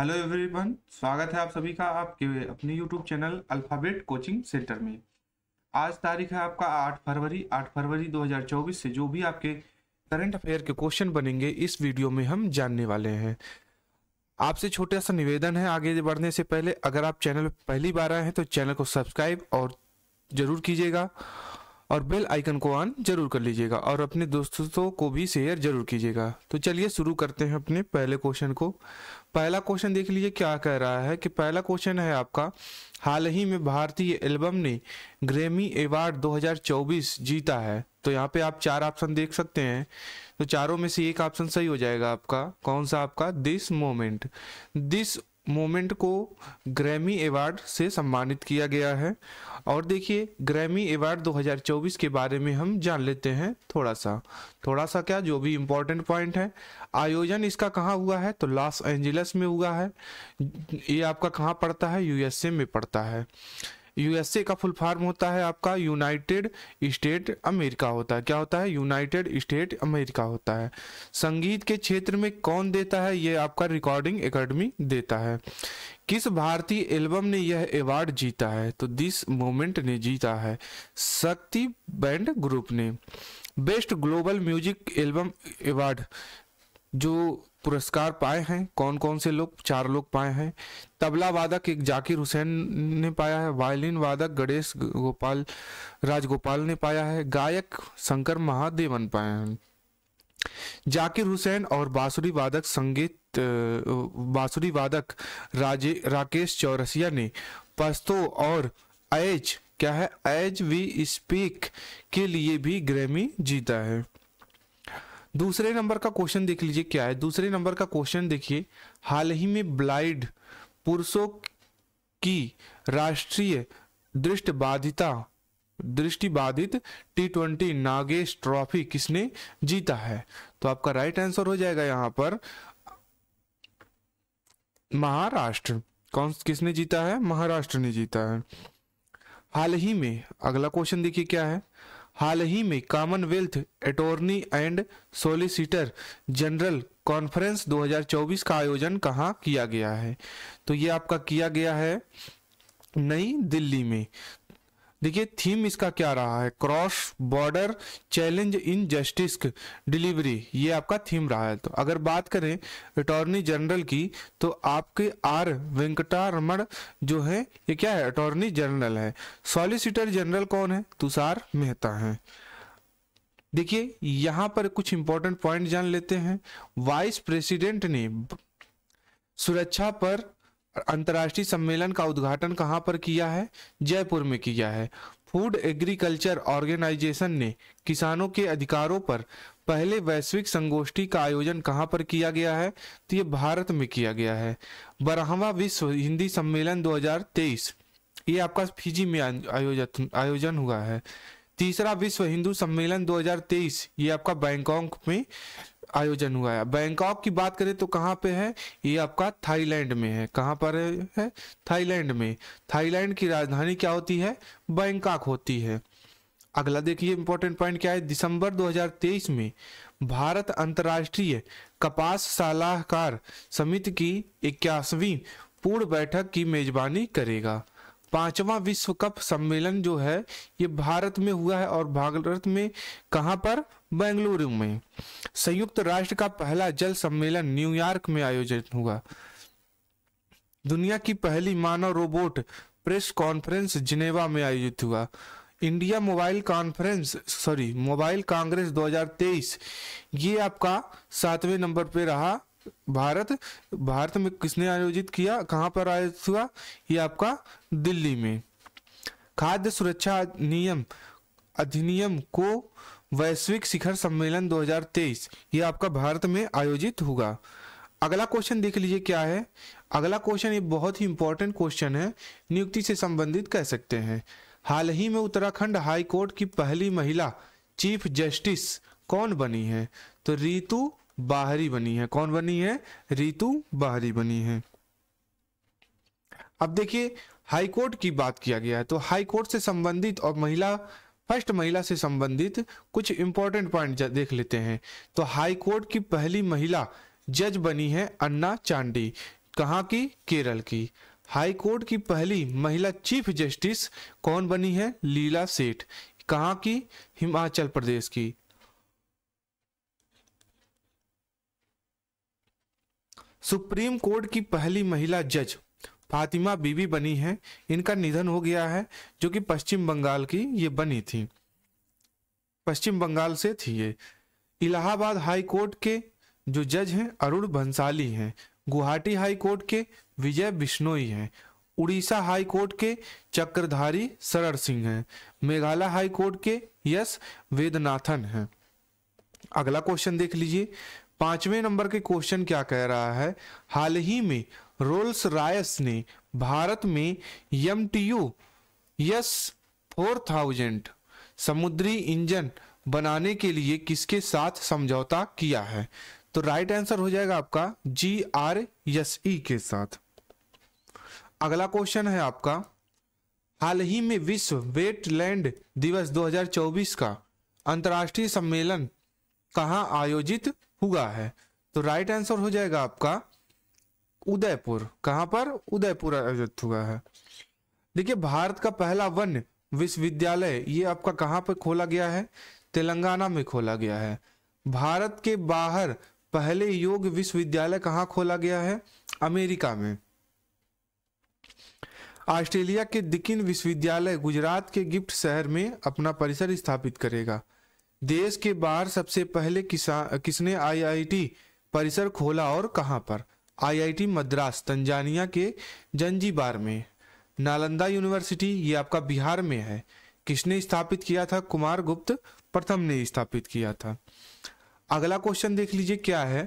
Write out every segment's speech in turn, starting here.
hello everyone स्वागत है आप सभी का आपके अपने YouTube channel alphabet coaching centre में आज तारीख है आपका 8 फरवरी 8 फरवरी 2024 से जो भी आपके करंट अफेयर के क्वेश्चन बनेंगे इस वीडियो में हम जानने वाले हैं आपसे छोटा सा निवेदन है आगे बढ़ने से पहले अगर आप चैनल पहली बार आए हैं तो चैनल को सब्सक्राइब और ज़रूर कीजिएगा और बेल आइकन को ऑन जरूर कर लीजिएगा और अपने दोस्तों को भी शेयर जरूर कीजिएगा तो चलिए शुरू करते हैं अपने पहले क्वेश्चन को पहला क्वेश्चन देख लीजिए क्या कह रहा है कि पहला क्वेश्चन है आपका हाल ही में भारतीय एल्बम ने ग्रेमी एवार्ड 2024 जीता है तो यहाँ पे आप चार ऑप्शन देख सकते हैं तो चारों में से एक ऑप्शन सही हो जाएगा आपका कौन सा आपका दिस मोमेंट दिस मोमेंट को ग्रैमी अवार्ड से सम्मानित किया गया है और देखिए ग्रैमी अवार्ड 2024 के बारे में हम जान लेते हैं थोड़ा सा थोड़ा सा क्या जो भी इम्पोर्टेंट पॉइंट है आयोजन इसका कहाँ हुआ है तो लॉस एंजल्स में हुआ है ये आपका कहाँ पड़ता है यूएसए में पड़ता है यूएसए का फुल फॉर्म होता है आपका यूनाइटेड स्टेट अमेरिका होता है क्या होता है यूनाइटेड स्टेट अमेरिका होता है संगीत के क्षेत्र में कौन देता है ये आपका रिकॉर्डिंग एकेडमी देता है किस भारतीय एल्बम ने यह अवार्ड जीता है तो दिस मोमेंट ने जीता है शक्ति बैंड ग्रुप ने best global music album award जो पुरस्कार पाए हैं कौन कौन से लोग चार लोग पाए हैं तबला वादक एक जाकिर हुसैन ने पाया है वायलिन वादक गणेश गोपाल राजगोपाल ने पाया है गायक शंकर महादेवन पाए हैं जाकिर हुसैन और बांसुरी वादक संगीत बांसुरी वादक राजे राकेश चौरसिया ने पस्तो और एज क्या है एज वी स्पीक के लिए भी ग्रैमी जीता है दूसरे नंबर का क्वेश्चन देख लीजिए क्या है दूसरे नंबर का क्वेश्चन देखिए हाल ही में ब्लाइड पुरुषों की राष्ट्रीय दृष्टि बाधिता दृष्टि बाधित टी ट्वेंटी नागेश ट्रॉफी किसने जीता है तो आपका राइट आंसर हो जाएगा यहां पर महाराष्ट्र कौन किसने जीता है महाराष्ट्र ने जीता है हाल ही में अगला क्वेश्चन देखिए क्या है हाल ही में Commonwealth attorney and solicitor general conference 2024 का आयोजन कहाँ किया गया है तो ये आपका किया गया है नई दिल्ली में देखिए थीम इसका क्या रहा है cross border challenge in justice delivery ये आपका थीम रहा है तो अगर बात करें अटॉर्नी जनरल की तो आपके आर वेंकटारमण जो है ये क्या है अटॉर्नी जनरल है सॉलिसिटर जनरल कौन है तुषार मेहता है देखिए यहाँ पर कुछ इंपॉर्टेंट पॉइंट जान लेते हैं वाइस प्रेसिडेंट ने सुरक्षा पर अंतर्राष्ट्रीय सम्मेलन का उद्घाटन कहाँ पर किया है जयपुर में किया है फूड एग्रीकल्चर ऑर्गेनाइजेशन ने किसानों के अधिकारों पर पहले वैश्विक संगोष्ठी का आयोजन कहाँ पर किया गया है तो ये भारत में किया गया है बारहवा विश्व हिंदी सम्मेलन 2023 ये आपका फिजी में आयोजन आयोजन हुआ है तीसरा विश्व हिंदू सम्मेलन 2023 ये आपका बैंकॉक में आयोजन हुआ है बैंकॉक की बात करें तो कहाँ पे है ये आपका थाईलैंड में है कहाँ पर है थाईलैंड में थाईलैंड की राजधानी क्या होती है बैंकॉक होती है अगला देखिए इंपॉर्टेंट पॉइंट क्या है दिसंबर 2023 में भारत अंतर्राष्ट्रीय कपास सलाहकार समिति की इक्यासवीं पूर्ण बैठक की मेजबानी करेगा पांचवा विश्व कप सम्मेलन जो है ये भारत में हुआ है और भारत में कहां पर बेंगलुरु में संयुक्त राष्ट्र का पहला जल सम्मेलन न्यूयॉर्क में आयोजित हुआ दुनिया की पहली मानव रोबोट प्रेस कॉन्फ्रेंस जिनेवा में आयोजित हुआ India mobile conference sorry mobile congress 2023 ये आपका सातवें नंबर पे रहा भारत भारत में किसने आयोजित किया कहाँ पर आयोजित हुआ ये आपका दिल्ली में खाद्य सुरक्षा नियम अधिनियम को वैश्विक शिखर सम्मेलन 2023 ये आपका भारत में आयोजित होगा अगला क्वेश्चन देख लीजिए क्या है अगला क्वेश्चन ये बहुत ही इंपॉर्टेंट क्वेश्चन है नियुक्ति से संबंधित कह सकते हैं हाल ही में उत्तराखंड हाई कोर्ट की पहली महिला चीफ जस्टिस कौन बनी है तो रीतु बाहरी बनी है कौन बनी है रीतु बाहरी बनी है अब देखिए हाई कोर्ट की बात किया गया है तो हाई कोर्ट से संबंधित और महिला फर्स्ट महिला से संबंधित कुछ इंपॉर्टेंट पॉइंट देख लेते हैं तो हाई कोर्ट की पहली महिला जज बनी है अन्ना चांडी कहाँ की केरल की हाई कोर्ट की पहली महिला चीफ जस्टिस कौन बनी है लीला सेठ कहाँ की हिमाचल प्रदेश की सुप्रीम कोर्ट की पहली महिला जज फातिमा बीबी बनी है इनका निधन हो गया है जो कि पश्चिम बंगाल की ये बनी थी पश्चिम बंगाल से थी ये इलाहाबाद हाई कोर्ट के जो जज हैं अरुण भंसाली हैं गुवाहाटी हाई कोर्ट के विजय बिश्नोई हैं उड़ीसा हाई कोर्ट के चक्रधारी सरर सिंह हैं मेघालय हाई कोर्ट के यस वेदनाथन हैं अगला क्वेश्चन देख लीजिए पांचवें नंबर के क्वेश्चन क्या कह रहा है हाल ही में रोल्स रायस ने भारत में M T U S four thousand समुद्री इंजन बनाने के लिए किसके साथ समझौता किया है तो राइट आंसर हो जाएगा आपका जी आर यस ई के साथ अगला क्वेश्चन है आपका हाल ही में विश्व वेटलैंड दिवस 2024 का अंतर्राष्ट्रीय सम्मेलन कहा आयोजित हुआ है तो राइट आंसर हो जाएगा आपका उदयपुर कहां पर उदयपुर आयोजित हुआ है देखिए भारत का पहला वन विश्वविद्यालय ये आपका कहां पर खोला गया है तेलंगाना में खोला गया है भारत के बाहर पहले योग विश्वविद्यालय कहाँ खोला गया है अमेरिका में ऑस्ट्रेलिया के दिकिन विश्वविद्यालय गुजरात के गिफ्ट शहर में अपना परिसर स्थापित करेगा देश के बाहर सबसे पहले किसने आईआईटी परिसर खोला और कहां पर आईआईटी मद्रास तंजानिया के जंजीबार में नालंदा यूनिवर्सिटी ये आपका बिहार में है किसने स्थापित किया था कुमार गुप्त प्रथम ने स्थापित किया था अगला क्वेश्चन देख लीजिए क्या है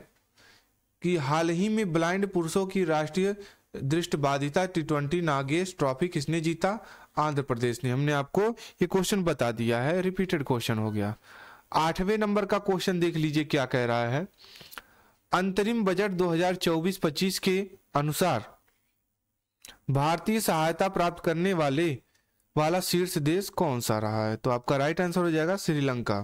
कि हाल ही में ब्लाइंड पुरुषों की राष्ट्रीय दृष्ट बाधिता टी ट्वेंटी नागेश ट्रॉफी किसने जीता आंध्र प्रदेश ने हमने आपको ये क्वेश्चन बता दिया है रिपीटेड क्वेश्चन हो गया आठवें नंबर का क्वेश्चन देख लीजिए क्या कह रहा है अंतरिम बजट 2024-25 के अनुसार भारतीय सहायता प्राप्त करने वाले वाला शीर्ष देश कौन सा रहा है तो आपका राइट आंसर हो जाएगा श्रीलंका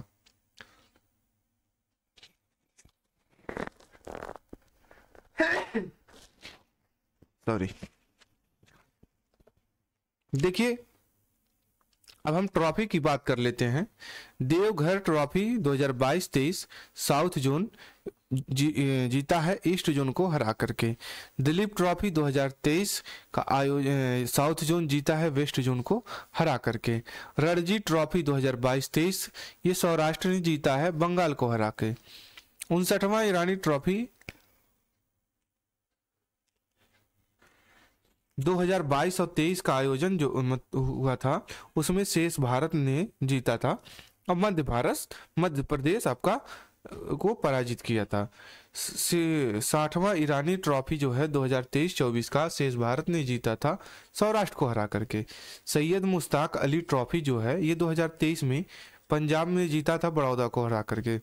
सॉरी देखिए अब हम ट्रॉफी की बात कर लेते हैं देवघर ट्रॉफी 2022-23 साउथ जोन जी, जीता है ईस्ट जोन को हरा करके दिलीप ट्रॉफी 2023 का आयोजन साउथ जोन जीता है वेस्ट जोन को हरा करके रणजी ट्रॉफी 2022-23 ये सौराष्ट्र ने जीता है बंगाल को हरा के उनसठवा ईरानी ट्रॉफी 2022 और 23 का आयोजन जो हुआ था उसमें शेष भारत ने जीता था और मध्य भारत मध्य प्रदेश आपका को पराजित किया था साठवां ईरानी ट्रॉफी जो है 2023-24 का शेष भारत ने जीता था सौराष्ट्र को हरा करके सैयद मुश्ताक अली ट्रॉफी जो है ये 2023 में पंजाब ने जीता था बड़ौदा को हरा करके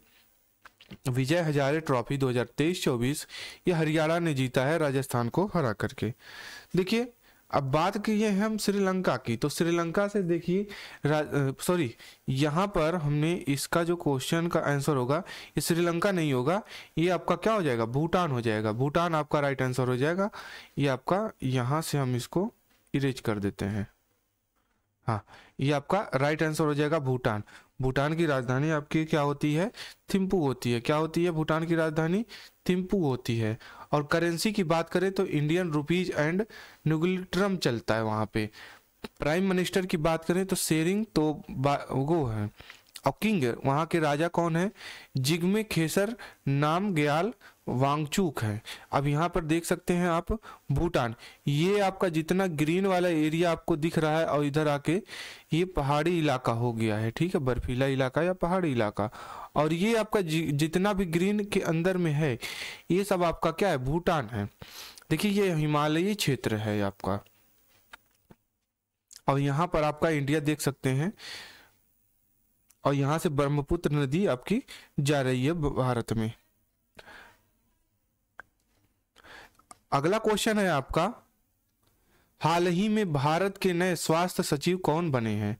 विजय हजारे ट्रॉफी 2023-24 ये हरियाणा ने जीता है राजस्थान को हरा करके देखिए अब बात की है हम श्रीलंका की तो श्रीलंका से देखिए सॉरी यहाँ पर हमने इसका जो क्वेश्चन का आंसर होगा ये श्रीलंका नहीं होगा ये आपका क्या हो जाएगा भूटान हो जाएगा भूटान आपका राइट आंसर हो जाएगा ये आपका यहाँ से हम इसको इरेज कर देते हैं हाँ ये आपका राइट आंसर हो जाएगा भूटान भूटान की राजधानी आपकी क्या होती है थिम्पू होती है क्या होती है भूटान की राजधानी थिम्पू होती है और करेंसी की बात करें तो इंडियन रुपीज एंड न्यूगलिट्रम चलता है वहाँ पे प्राइम मिनिस्टर की बात करें तो शेरिंग तो वो है और किंग वहाँ के राजा कौन है जिग्मे खेसर नाम गयाल वांगचूक है अब यहाँ पर देख सकते हैं आप भूटान ये आपका जितना ग्रीन वाला एरिया आपको दिख रहा है और इधर आके ये पहाड़ी इलाका हो गया है ठीक है बर्फीला इलाका या पहाड़ी इलाका और ये आपका जितना भी ग्रीन के अंदर में है ये सब आपका क्या है भूटान है देखिए ये हिमालयी क्षेत्र है आपका और यहाँ पर आपका इंडिया देख सकते हैं और यहाँ से ब्रह्मपुत्र नदी आपकी जा रही है भारत में अगला क्वेश्चन है आपका हाल ही में भारत के नए स्वास्थ्य सचिव कौन बने हैं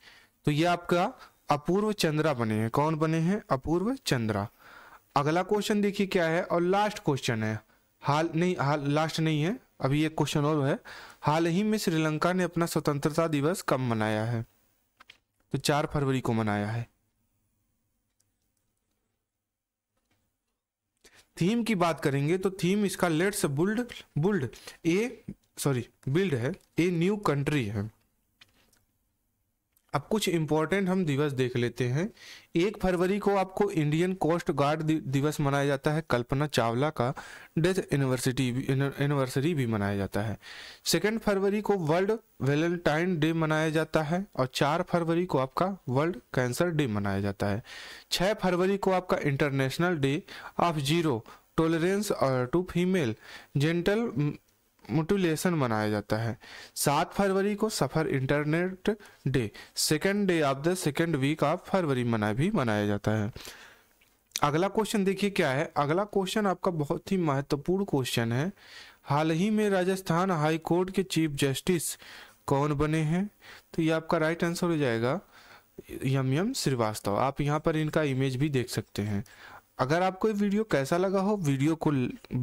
तो ये आपका अपूर्व चंद्रा बने हैं कौन बने हैं अपूर्व चंद्रा अगला क्वेश्चन देखिए क्या है और लास्ट क्वेश्चन है हाल नहीं हाल लास्ट नहीं है अभी एक क्वेश्चन और है हाल ही में श्रीलंका ने अपना स्वतंत्रता दिवस कब मनाया है तो चार फरवरी को मनाया है थीम की बात करेंगे तो थीम इसका let's build build a sorry build है ए न्यू कंट्री है अब कुछ इम्पोर्टेंट हम दिवस देख लेते हैं एक फरवरी को आपको इंडियन कोस्ट गार्ड दिवस मनाया जाता है कल्पना चावला का डेथ एनिवर्सिटी एनिवर्सरी भी मनाया जाता है सेकेंड फरवरी को वर्ल्ड वेलेंटाइन डे मनाया जाता है और चार फरवरी को आपका वर्ल्ड कैंसर डे मनाया जाता है छः फरवरी को आपका international day of zero tolerance to female genital mutilation मनाया जाता है सात फरवरी को safer internet day second day of the second week of फरवरी मना भी मनाया जाता है अगला क्वेश्चन देखिए क्या है अगला क्वेश्चन आपका बहुत ही महत्वपूर्ण क्वेश्चन है हाल ही में राजस्थान हाई कोर्ट के चीफ जस्टिस कौन बने हैं तो ये आपका राइट आंसर हो जाएगा यम यम श्रीवास्तव आप यहाँ पर इनका इमेज भी देख सकते हैं अगर आपको ये वीडियो कैसा लगा हो वीडियो को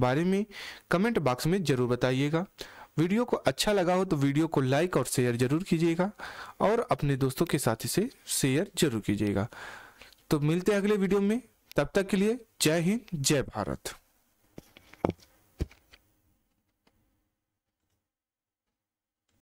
बारे में कमेंट बॉक्स में ज़रूर बताइएगा वीडियो को अच्छा लगा हो तो वीडियो को लाइक और शेयर जरूर कीजिएगा और अपने दोस्तों के साथ इसे शेयर जरूर कीजिएगा तो मिलते हैं अगले वीडियो में तब तक के लिए जय हिंद जय भारत